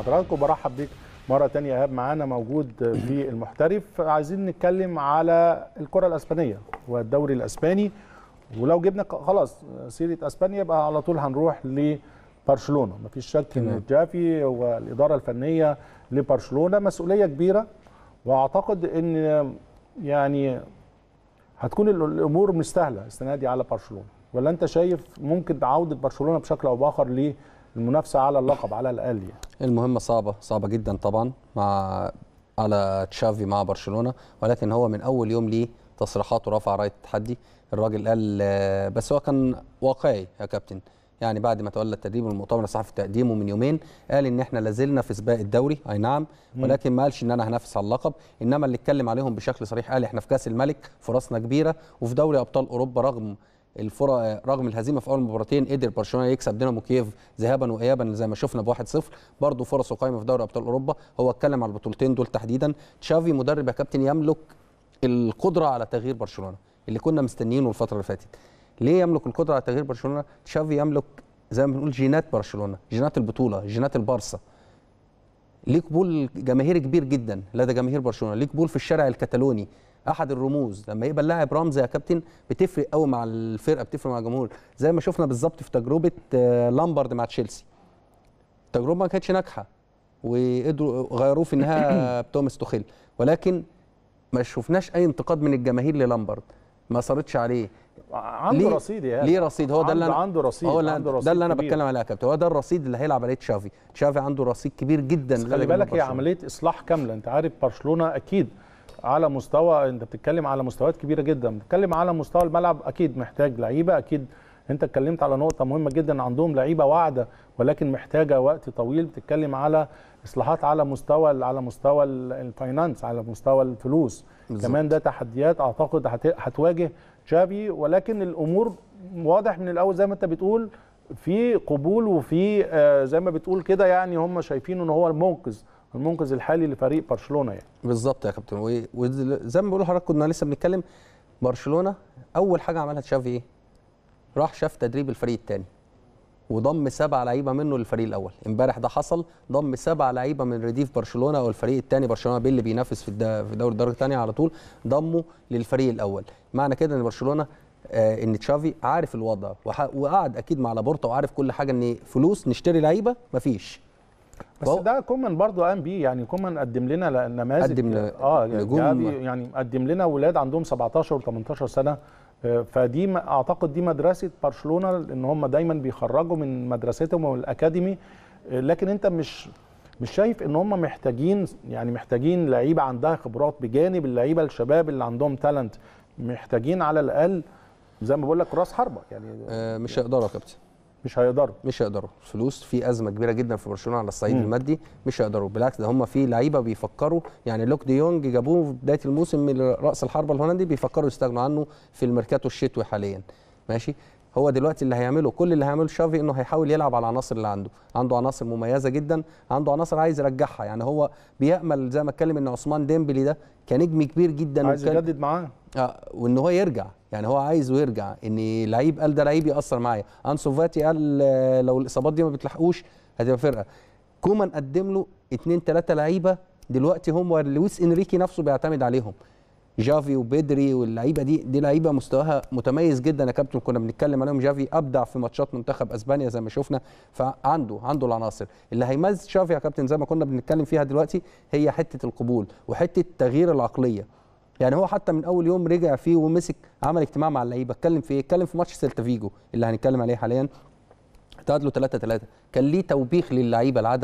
حضراتكم برحب بيك مره ثانيه ايهاب معانا موجود في المحترف عايزين نتكلم على الكره الاسبانيه والدوري الاسباني ولو جبنا خلاص سيره اسبانيا يبقى على طول هنروح لبرشلونه مفيش شك ان جافي والاداره الفنيه لبرشلونه مسؤوليه كبيره واعتقد ان يعني هتكون الامور مستاهله السنه دي على برشلونه ولا انت شايف ممكن عوده برشلونه بشكل او باخر المنافسه على اللقب على الاقل يعني. المهمه صعبه صعبه جدا طبعا مع على تشافي مع برشلونه ولكن هو من اول يوم ليه تصريحاته رفع رايه التحدي الراجل قال آه، بس هو كان واقعي يا كابتن يعني بعد ما تولى التدريب والمؤتمر الصحفي تقديمه من يومين قال ان احنا لازلنا في سباق الدوري اي نعم ولكن ما قالش ان انا هنافس على اللقب انما اللي اتكلم عليهم بشكل صريح قال احنا في كاس الملك فرصنا كبيره وفي دوري ابطال اوروبا رغم الفرق رغم الهزيمه في اول مباراتين قدر برشلونه يكسب دينامو كييف ذهابا وايابا زي ما شفنا ب 1-0 برضه فرصه قايمه في دوري ابطال اوروبا هو اتكلم على البطولتين دول تحديدا تشافي مدرب يا كابتن يملك القدره على تغيير برشلونه اللي كنا مستنيينه الفتره اللي فاتت ليه يملك القدره على تغيير برشلونه تشافي يملك زي ما بنقول جينات برشلونه جينات البطوله جينات البارسا ليه قبول جماهيري كبير جدا لدى جماهير برشلونه ليه قبول في الشارع الكتالوني احد الرموز لما يبقى اللاعب رمز يا كابتن بتفرق قوي مع الفرقه بتفرق مع الجمهور زي ما شفنا بالظبط في تجربه آه، لامبارد مع تشيلسي التجربه ما كانتش ناجحه وقدروا غيروه في النهايه بتوماس توخيل ولكن ما شفناش اي انتقاد من الجماهير للامبارد ما صارتش عليه عنده رصيد يا ليه رصيد هو ده اللي عنده رصيد هو اللي عنده رصيد ده اللي انا بتكلم عليه يا كابتن هو ده الرصيد اللي هيلعب عليه تشافي تشافي عنده رصيد كبير جدا خلي بالك هي عمليه اصلاح كامله انت عارف برشلونه اكيد على مستوى انت بتتكلم على مستويات كبيره جدا بتتكلم على مستوى الملعب اكيد محتاج لعيبه اكيد انت اتكلمت على نقطه مهمه جدا عندهم لعيبه واعده ولكن محتاجه وقت طويل بتتكلم على اصلاحات على مستوى على مستوى الفاينانس على مستوى الفلوس بالزبط. كمان ده تحديات اعتقد هتواجه تشافي ولكن الامور واضح من الاول زي ما انت بتقول في قبول وفي آه، زي ما بتقول كده يعني هم شايفين ان هو المنقذ المنقذ الحالي لفريق برشلونه يعني بالظبط يا كابتن وزي ما بيقولوا حضرتك كنا لسه بنتكلم برشلونه اول حاجه عملها تشافي ايه؟ راح شاف تدريب الفريق الثاني وضم سبع لعيبه منه للفريق الاول امبارح ده حصل ضم سبع لعيبه من رديف برشلونه او الفريق الثاني برشلونه بي اللي بينافس في في دوري الدرجه الثانيه على طول ضمه للفريق الاول معنى كده ان برشلونه آه ان تشافي عارف الوضع وقعد اكيد مع لابورتا وعارف كل حاجه ان فلوس نشتري لعيبه مفيش بس بو... ده كومان برضه قام بيه يعني كومان قدم لنا نماذج قدم ل... اه يعني, يعني قدم لنا ولاد عندهم 17 و18 سنه آه، فدي اعتقد دي مدرسه برشلونه ان هم دايما بيخرجوا من مدرستهم والاكاديمي آه، لكن انت مش مش شايف ان هم محتاجين يعني محتاجين لعيبه عندها خبرات بجانب اللعيبه الشباب اللي عندهم تالنت محتاجين على الاقل زي ما بقول لك راس حربه يعني آه، مش هيقدروا يا كابتن مش هيقدروا مش هيقدروا فلوس في ازمه كبيره جدا في برشلونه على الصعيد مم. المادي مش هيقدروا بالعكس ده هم في لعيبه بيفكروا يعني لوك دي يونج جابوه في بدايه الموسم من راس الحربه الهولندي بيفكروا يستغنوا عنه في الميركاتو الشتوي حاليا ماشي هو دلوقتي اللي هيعمله كل اللي هيعمله شافي انه هيحاول يلعب على العناصر اللي عنده عنده عناصر مميزه جدا عنده عناصر عايز يرجعها يعني هو بيامل زي ما اتكلم ان عثمان ديمبلي ده كنجم كبير جدا عايز يجدد معاه اه وان هو يرجع يعني هو عايز ويرجع ان لعيب قال ده لعيب ياثر معايا انسو فاتي قال آه، لو الاصابات دي ما بتلحقوش هتبقى فرقه كومان قدم له اثنين ثلاثه لعيبه دلوقتي هم لويس انريكي نفسه بيعتمد عليهم جافي وبدري واللعيبه دي دي لعيبه مستواها متميز جدا يا كابتن كنا بنتكلم عليهم جافي ابدع في ماتشات منتخب اسبانيا زي ما شفنا فعنده عنده العناصر اللي هيميز شافي يا كابتن زي ما كنا بنتكلم فيها دلوقتي هي حته القبول وحته تغيير العقليه يعني هو حتى من اول يوم رجع فيه ومسك عمل اجتماع مع اللعيبه اتكلم في ايه اتكلم في ماتش سيلتا فيجو اللي هنتكلم عليه حاليا تعادلوا 3 3 كان ليه توبيخ للعيبه العدد